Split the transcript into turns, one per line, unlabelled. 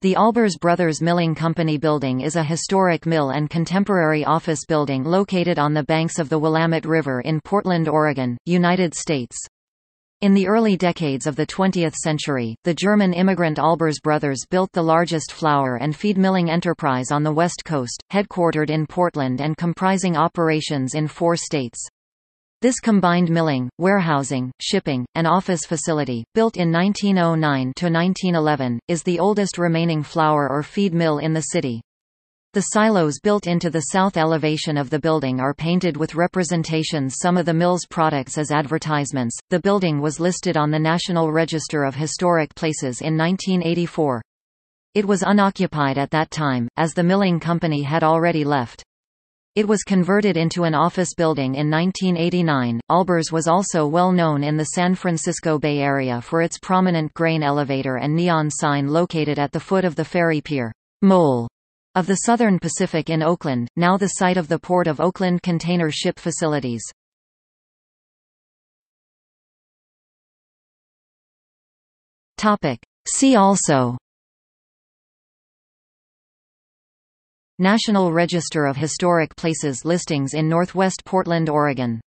The Albers Brothers Milling Company building is a historic mill and contemporary office building located on the banks of the Willamette River in Portland, Oregon, United States. In the early decades of the 20th century, the German immigrant Albers Brothers built the largest flour and feed milling enterprise on the West Coast, headquartered in Portland and comprising operations in four states. This combined milling, warehousing, shipping, and office facility, built in 1909–1911, to is the oldest remaining flour or feed mill in the city. The silos built into the south elevation of the building are painted with representations some of the mill's products as advertisements. The building was listed on the National Register of Historic Places in 1984. It was unoccupied at that time, as the milling company had already left. It was converted into an office building in 1989. Albers was also well known in the San Francisco Bay Area for its prominent grain elevator and neon sign located at the foot of the ferry pier, Mole, of the Southern Pacific in Oakland, now
the site of the Port of Oakland container ship facilities. Topic. See also National Register of Historic Places listings in northwest Portland, Oregon